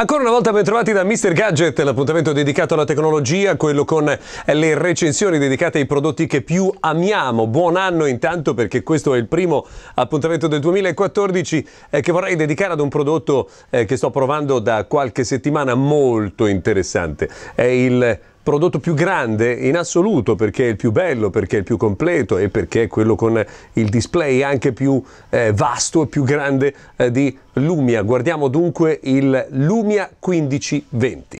Ancora una volta ben trovati da Mr. Gadget, l'appuntamento dedicato alla tecnologia, quello con le recensioni dedicate ai prodotti che più amiamo. Buon anno intanto perché questo è il primo appuntamento del 2014 eh, che vorrei dedicare ad un prodotto eh, che sto provando da qualche settimana molto interessante. È il prodotto più grande in assoluto perché è il più bello, perché è il più completo e perché è quello con il display anche più eh, vasto e più grande eh, di Lumia. Guardiamo dunque il Lumia 1520.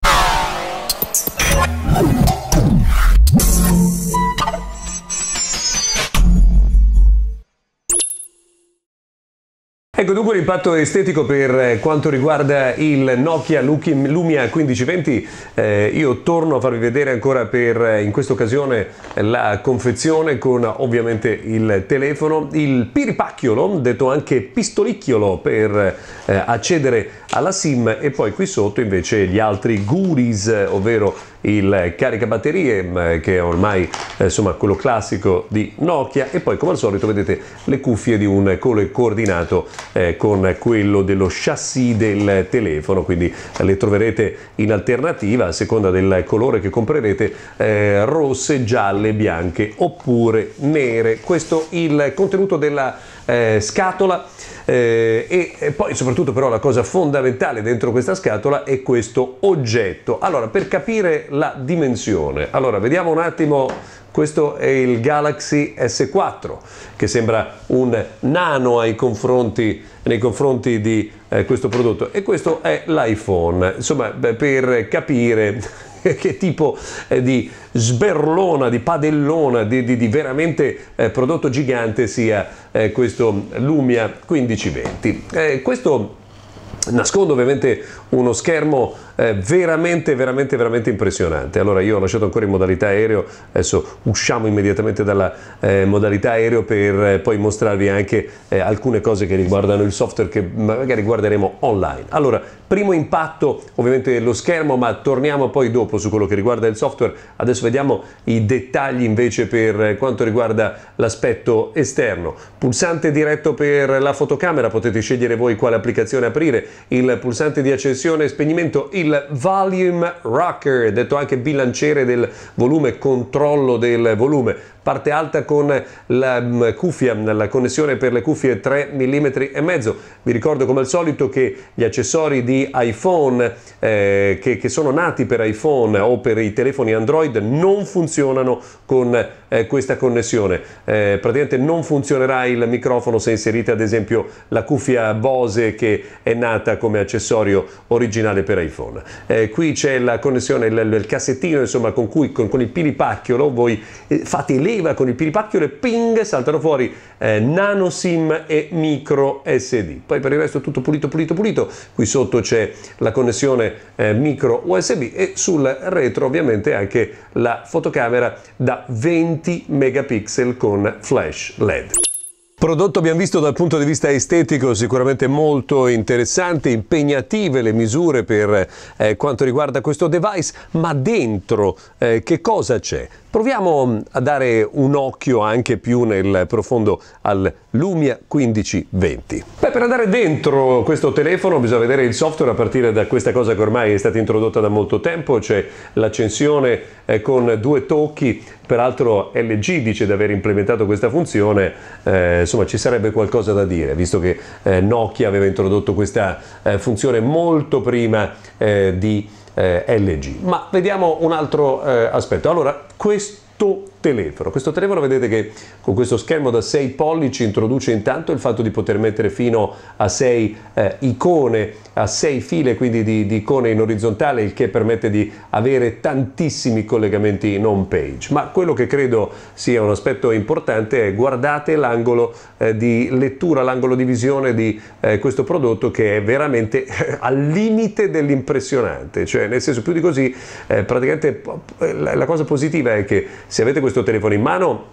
Ecco, dunque l'impatto estetico per eh, quanto riguarda il Nokia Lumia 1520, eh, io torno a farvi vedere ancora per, eh, in questa occasione la confezione con ovviamente il telefono, il piripacchiolo, detto anche pistolicchiolo per eh, accedere alla SIM e poi qui sotto invece gli altri guris, ovvero il caricabatterie mm, che è ormai eh, insomma quello classico di Nokia e poi come al solito vedete le cuffie di un colore coordinato eh, con quello dello chassis del telefono quindi le troverete in alternativa a seconda del colore che comprerete eh, rosse, gialle, bianche oppure nere questo il contenuto della eh, scatola eh, e, e poi soprattutto però la cosa fondamentale dentro questa scatola è questo oggetto. Allora, per capire la dimensione, allora vediamo un attimo questo è il Galaxy S4 che sembra un nano confronti, nei confronti di eh, questo prodotto e questo è l'iPhone. Insomma, beh, per capire che tipo eh, di sberlona, di padellona, di, di, di veramente eh, prodotto gigante sia eh, questo Lumia 1520. questo Nascondo ovviamente uno schermo eh, veramente, veramente, veramente impressionante. Allora io ho lasciato ancora in modalità aereo, adesso usciamo immediatamente dalla eh, modalità aereo per eh, poi mostrarvi anche eh, alcune cose che riguardano il software che magari guarderemo online. Allora, primo impatto ovviamente lo schermo, ma torniamo poi dopo su quello che riguarda il software. Adesso vediamo i dettagli invece per eh, quanto riguarda l'aspetto esterno. Pulsante diretto per la fotocamera, potete scegliere voi quale applicazione aprire, il pulsante di accesso sessione spegnimento il Volume Rocker, detto anche bilanciere del volume, controllo del volume, parte alta con la mm, cuffia, la connessione per le cuffie 3 mm e mezzo. Vi ricordo come al solito che gli accessori di iPhone eh, che, che, sono nati per iPhone o per i telefoni Android non funzionano con eh, questa connessione. Eh, praticamente non funzionerà il microfono se inserite ad esempio la cuffia Bose che è nata come accessorio originale per iPhone. Eh, qui c'è la connessione, il, il cassettino insomma, con cui con, con, il piripacchiolo voi eh, fate leva con il piripacchiolo e ping saltano fuori eh, nano SIM e micro SD. Poi per il resto tutto pulito, pulito, pulito. Qui sotto c'è la connessione eh, micro USB e sul retro ovviamente anche la fotocamera da 20 megapixel con flash LED. Prodotto abbiamo visto dal punto di vista estetico sicuramente molto interessante, impegnative le misure per eh, quanto riguarda questo device, ma dentro eh, che cosa c'è? Proviamo mm, a dare un occhio anche più nel profondo al Lumia 1520. Beh, per andare dentro questo telefono bisogna vedere il software a partire da questa cosa che ormai è stata introdotta da molto tempo, c'è cioè l'accensione eh, con due tocchi, peraltro LG dice di aver implementato questa funzione, eh, insomma ci sarebbe qualcosa da dire, visto che eh, Nokia aveva introdotto questa eh, funzione molto prima eh, di eh, LG. Ma vediamo un altro aspetto. Allora, questo telefono. Questo telefono vedete che con questo schermo da 6 pollici introduce intanto il fatto di poter mettere fino a 6 eh, icone, a 6 file quindi di, di, icone in orizzontale, il che permette di avere tantissimi collegamenti in home page. Ma quello che credo sia un aspetto importante è guardate l'angolo eh, di lettura, l'angolo di visione di eh, questo prodotto che è veramente al limite dell'impressionante, cioè nel senso più di così eh, praticamente eh, la cosa positiva è che se avete questo questo telefono in mano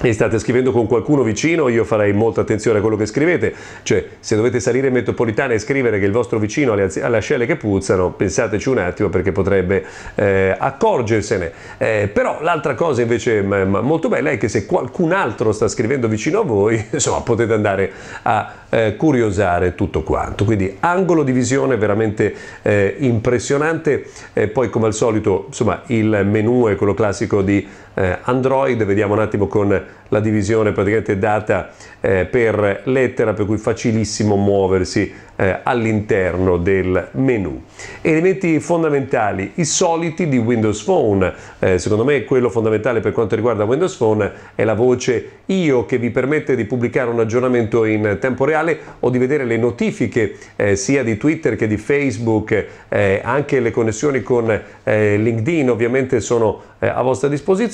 e state scrivendo con qualcuno vicino, io farei molta attenzione a quello che scrivete, cioè se dovete salire in metropolitana e scrivere che il vostro vicino ha le, az- ascelle che puzzano, pensateci un attimo perché potrebbe eh, accorgersene. Eh, però l'altra cosa invece molto bella è che se qualcun altro sta scrivendo vicino a voi, insomma potete andare a eh, curiosare tutto quanto. Quindi angolo di visione veramente eh, impressionante, eh, poi come al solito insomma, il menu è quello classico di eh, Android, vediamo un attimo con la divisione praticamente data eh, per lettera, per cui facilissimo muoversi eh, all'interno del menu. Elementi fondamentali, i soliti di Windows Phone, eh, secondo me quello fondamentale per quanto riguarda Windows Phone è la voce io che vi permette di pubblicare un aggiornamento in tempo reale o di vedere le notifiche eh, sia di Twitter che di Facebook, eh, anche le connessioni con eh, LinkedIn ovviamente sono eh, a vostra disposizione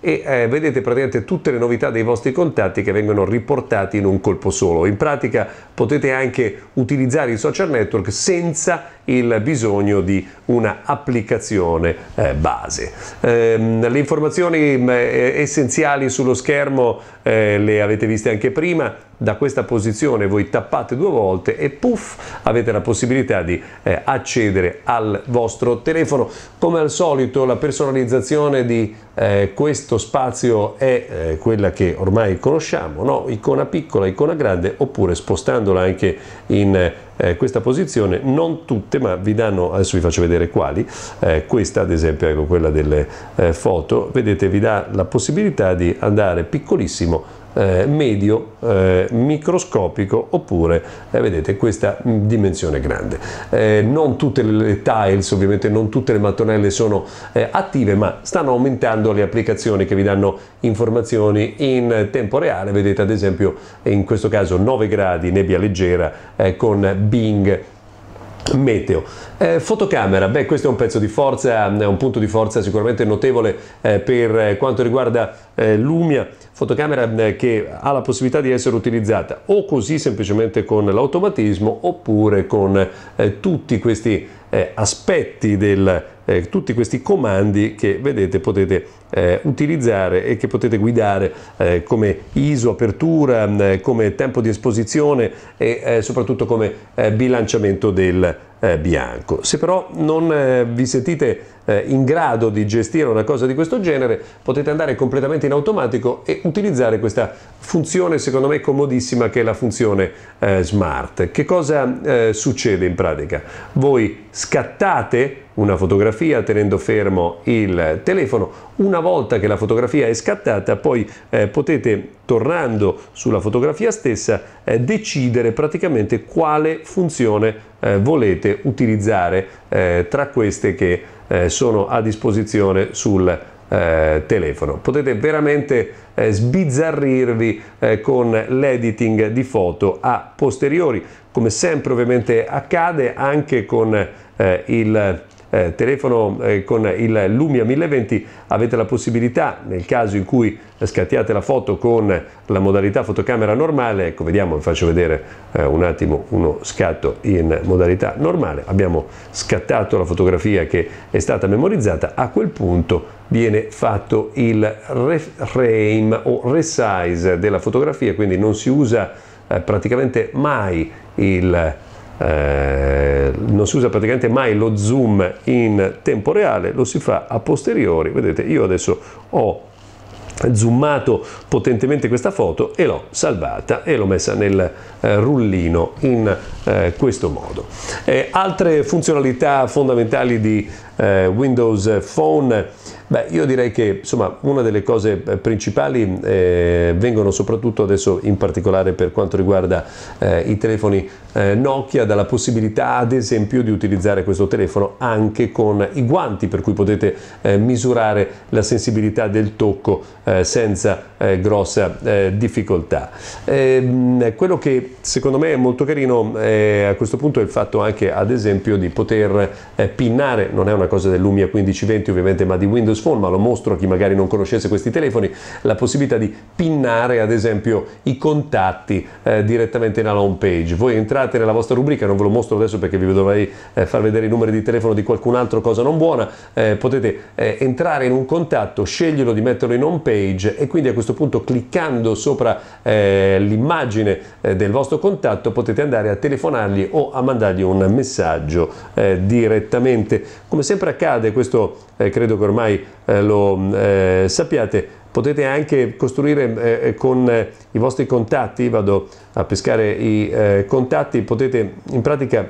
e vedete praticamente tutte le novità dei vostri contatti che vengono riportati in un colpo solo. In pratica potete anche utilizzare utilizzare i social network senza il bisogno di una applicazione eh, base. Ehm, le informazioni mm, eh, essenziali sullo schermo eh, le avete viste anche prima, da questa posizione voi tappate due volte e puff avete la possibilità di eh, accedere al vostro telefono. Come al solito la personalizzazione di eh, questo spazio è eh, quella che ormai conosciamo, no? icona piccola, icona grande oppure spostandola anche in eh, questa posizione, non tutte ma vi danno, adesso vi faccio vedere quali, eh, questa ad esempio ecco quella delle eh, foto, vedete vi dà la possibilità di andare piccolissimo eh, medio, eh, microscopico oppure eh, vedete questa dimensione grande. Eh, non tutte le tiles, ovviamente non tutte le mattonelle sono eh, attive, ma stanno aumentando le applicazioni che vi danno informazioni in tempo reale. Vedete ad esempio in questo caso 9 gradi, nebbia leggera eh, con Bing Meteo. Eh, fotocamera, beh questo è un pezzo di forza, è un punto di forza sicuramente notevole eh, per eh, quanto riguarda eh, Lumia, fotocamera eh, che ha la possibilità di essere utilizzata o così semplicemente con l'automatismo oppure con eh, tutti questi aspetti del eh, tutti questi comandi che vedete potete eh, utilizzare e che potete guidare eh, come ISO, apertura, mh, mm, come tempo di esposizione e eh, soprattutto come eh, bilanciamento del eh, bianco. Se però non vi sentite in grado di gestire una cosa di questo genere potete andare completamente in automatico e utilizzare questa funzione secondo me comodissima che è la funzione smart. Che cosa succede in pratica? Voi scattate una fotografia tenendo fermo il telefono. Una volta che la fotografia è scattata poi eh, potete tornando sulla fotografia stessa eh, decidere praticamente quale funzione eh, volete utilizzare eh, tra queste che eh, sono a disposizione sul eh, telefono. Potete veramente sbizzarrirvi con l'editing di foto a posteriori, come sempre ovviamente accade anche con il eh, telefono eh, con il Lumia 1020 avete la possibilità, nel caso in cui scattiate la foto con la modalità fotocamera normale, ecco vediamo, vi faccio vedere eh, un attimo uno scatto in modalità normale, abbiamo scattato la fotografia che è stata memorizzata, a quel punto viene fatto il reframe o resize della fotografia, quindi non si usa eh, praticamente mai il eh, non si usa praticamente mai lo zoom in tempo reale, lo si fa a posteriori. Vedete, io adesso ho zoomato potentemente questa foto e l'ho salvata e l'ho messa nel eh, rullino in eh, questo modo. Eh, altre funzionalità fondamentali di eh, Windows Phone Beh, io direi che insomma, una delle cose eh, principali eh, vengono soprattutto adesso in particolare per quanto riguarda eh, i telefoni eh, Nokia dalla possibilità ad esempio di utilizzare questo telefono anche con i guanti per cui potete eh, misurare la sensibilità del tocco eh, senza grossa difficoltà. Ehm, quello che secondo me è molto carino a questo punto è il fatto anche ad esempio di poter pinnare, non è una cosa dell'Umia 1520 ovviamente ma di Windows Windows Phone, ma lo mostro a chi magari non conoscesse questi telefoni, la possibilità di pinnare ad esempio i contatti eh, direttamente nella home page. Voi entrate nella vostra rubrica, non ve lo mostro adesso perché vi dovrei eh, far vedere i numeri di telefono di qualcun altro, cosa non buona, eh, potete eh, entrare in un contatto, sceglierlo di metterlo in home page e quindi a questo punto cliccando sopra eh, l'immagine eh, del vostro contatto potete andare a telefonargli o a mandargli un messaggio direttamente. Come sempre accade, questo credo che ormai voi eh, lo eh, sappiate, potete anche costruire eh, eh con i vostri contatti, vado a pescare i eh, contatti, potete in pratica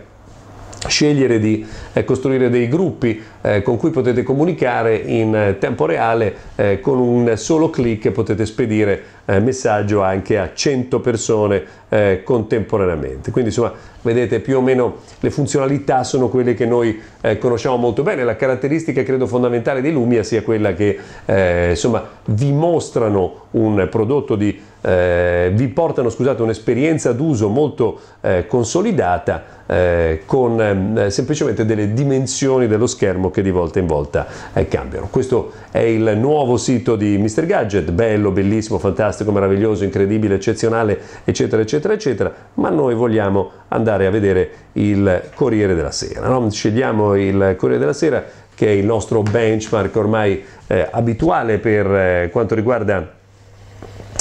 scegliere di eh, costruire dei gruppi eh, con cui potete comunicare in eh, tempo reale, con un solo clic potete spedire messaggio anche a 100 persone contemporaneamente. Quindi insomma vedete più o meno le funzionalità sono quelle che noi conosciamo molto bene, la caratteristica credo fondamentale di Lumia sia quella che insomma vi mostrano un prodotto di eh, vi portano scusate, un'esperienza d'uso molto eh, consolidata eh, con ehm, semplicemente delle dimensioni dello schermo che di volta in volta eh, cambiano. Questo è il nuovo sito di Mr. Gadget, bello, bellissimo, fantastico, meraviglioso, incredibile, eccezionale, eccetera, eccetera, eccetera, ma noi vogliamo andare a vedere il Corriere della Sera. No? Scegliamo il Corriere della Sera che è il nostro benchmark ormai eh, abituale per eh, quanto riguarda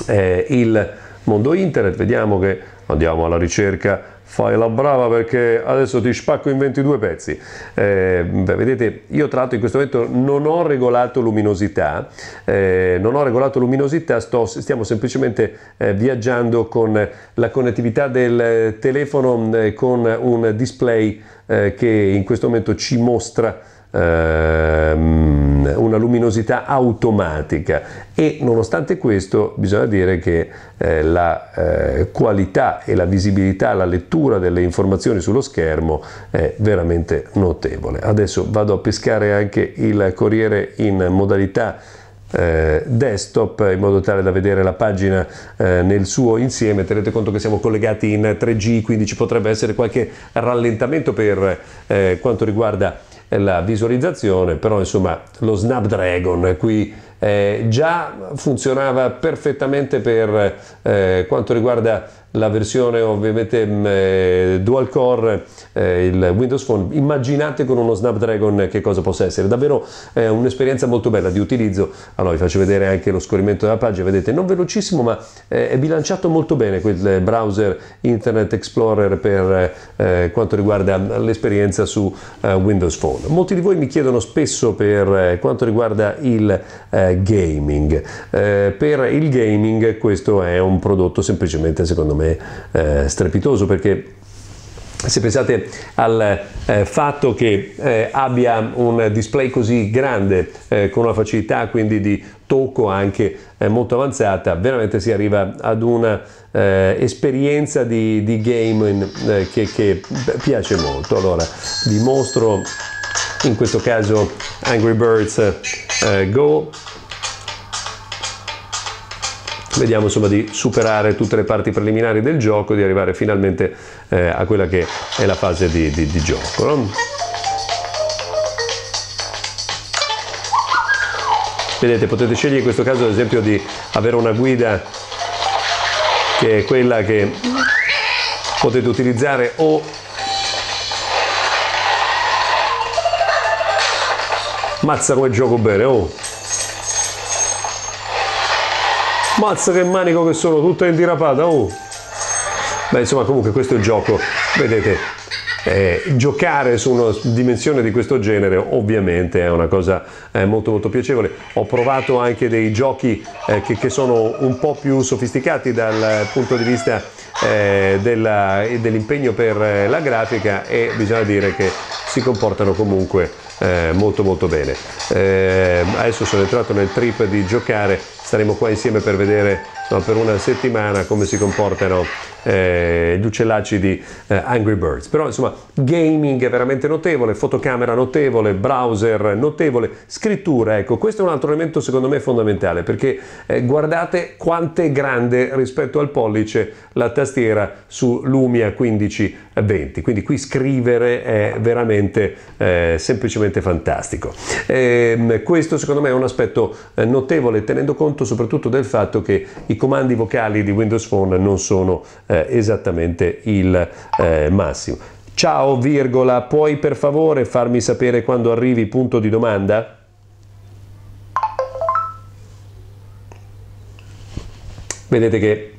eh, il mondo internet, vediamo che andiamo alla ricerca, fai la brava perché adesso ti spacco in 22 pezzi. Eh, beh, vedete, io tra l'altro in questo momento non ho regolato luminosità, eh, non ho regolato luminosità, sto, stiamo semplicemente eh, viaggiando con la connettività del eh, telefono eh, con un display eh, che in questo momento ci mostra ehm, una luminosità automatica e nonostante questo bisogna dire che eh, la eh, qualità e la visibilità, la lettura delle informazioni sullo schermo è veramente notevole. Adesso vado a pescare anche il Corriere in modalità eh, desktop in modo tale da vedere la pagina eh, nel suo insieme. Tenete conto che siamo collegati in 3G, quindi ci potrebbe essere qualche rallentamento per eh, quanto riguarda la visualizzazione, però insomma lo Snapdragon eh, qui eh, già funzionava perfettamente per eh, quanto riguarda la versione ovviamente mh, mm, eh, dual core, eh, il Windows Phone, immaginate con uno Snapdragon che cosa possa essere, davvero eh, un'esperienza molto bella di utilizzo, allora vi faccio vedere anche lo scorrimento della pagina, vedete non velocissimo ma eh, è bilanciato molto bene quel eh, browser Internet Explorer per eh, quanto riguarda l'esperienza su Windows Phone. Molti di voi mi chiedono spesso per quanto riguarda il gaming, per il gaming questo è un prodotto semplicemente secondo me nome eh, strepitoso perché se pensate al eh, fatto che eh, abbia un display così grande eh, con una facilità quindi di tocco anche eh, molto avanzata veramente si arriva ad una eh, esperienza di, di gaming eh, che, che, piace molto allora vi mostro in questo caso Angry Birds Go vediamo insomma di superare tutte le parti preliminari del gioco, di arrivare finalmente eh, a quella che è la fase di, di, di gioco. No? Vedete, potete scegliere in questo caso ad esempio di avere una guida che è quella che potete utilizzare o mazza come gioco bene, oh! Mazza che manico che sono, tutta in dirapata, oh! Beh, insomma, comunque questo è il gioco, vedete, eh, giocare su una dimensione di questo genere ovviamente è una cosa eh, molto molto piacevole. Ho provato anche dei giochi eh, che, che, sono un po' più sofisticati dal punto di vista eh, della, dell'impegno per eh, la grafica e bisogna dire che si comportano comunque eh, molto molto bene. adesso sono entrato nel trip di giocare saremo qua insieme per vedere no, per una settimana come si comportano eh, gli uccellacci di eh, Angry Birds. Però insomma gaming è veramente notevole, fotocamera notevole, browser notevole, scrittura, ecco questo è un altro elemento secondo me fondamentale perché eh, guardate quanto è grande rispetto al pollice la tastiera su Lumia 1520, quindi qui scrivere è veramente eh, semplicemente fantastico. Ehm, questo secondo me è un aspetto eh, notevole tenendo conto tenuto soprattutto del fatto che i comandi vocali di Windows Phone non sono eh, esattamente il eh, massimo. Ciao, virgola, puoi per favore farmi sapere quando arrivi? Punto di domanda. Vedete che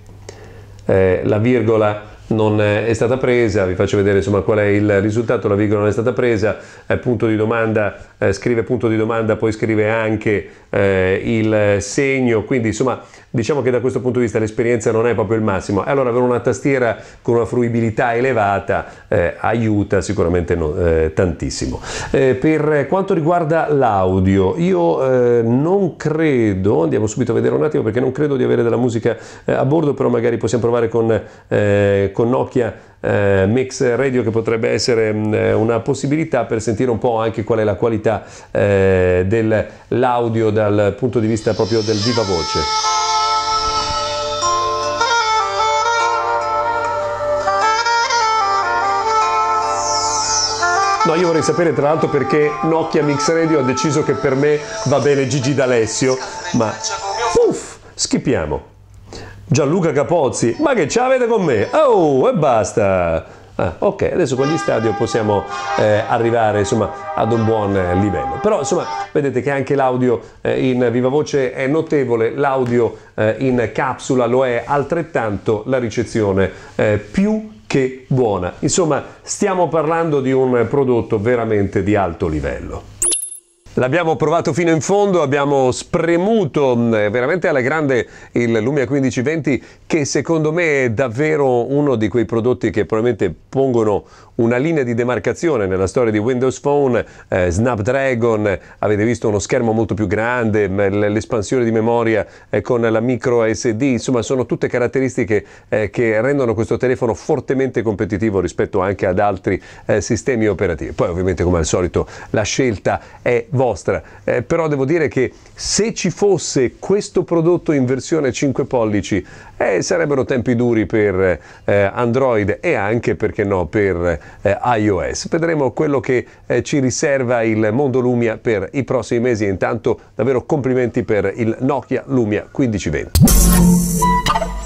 eh, la virgola non è stata presa, vi faccio vedere insomma qual è il risultato, la virgola non è stata presa, eh, punto di domanda, eh, scrive punto di domanda, poi scrive anche eh, il segno, quindi insomma diciamo che da questo punto di vista l'esperienza non è proprio il massimo. Allora avere una tastiera con una fruibilità elevata eh, aiuta sicuramente no, eh, tantissimo. Eh, per quanto riguarda l'audio, io non credo, andiamo subito a vedere un attimo perché non credo di avere della musica a bordo, però magari possiamo provare con con Nokia eh, Mix Radio che potrebbe essere mh, mm, eh, una possibilità per sentire un po' anche qual è la qualità eh, dell'audio dal punto di vista proprio del viva voce. No, io vorrei sapere tra l'altro perché Nokia Mix Radio ha deciso che per me va bene Gigi D'Alessio, ma Puff! schipiamo. Gianluca Capozzi, ma che ce l'avete con me? Oh, e basta! Ah, ok, adesso con gli stadio possiamo eh, arrivare insomma, ad un buon eh, livello. Però insomma, vedete che anche l'audio eh, in viva voce è notevole, l'audio eh, in capsula lo è altrettanto, la ricezione eh, più che buona. Insomma, stiamo parlando di un prodotto veramente di alto livello. L'abbiamo provato fino in fondo, abbiamo spremuto mm, eh, veramente alla grande il Lumia 1520 che secondo me è davvero uno di quei prodotti che probabilmente pongono una linea di demarcazione nella storia di Windows Phone, eh, Snapdragon, avete visto uno schermo molto più grande, l'espansione di memoria eh, con la micro SD, insomma sono tutte caratteristiche eh, che rendono questo telefono fortemente competitivo rispetto anche ad altri eh, sistemi operativi. Poi ovviamente come al solito la scelta è vostra, eh, però devo dire che se ci fosse questo prodotto in versione 5 pollici eh, sarebbero tempi duri per eh, Android e anche, perché no, per eh, iOS. Vedremo quello che eh, ci riserva il mondo Lumia per i prossimi mesi. Intanto davvero complimenti per il Nokia Lumia 1520.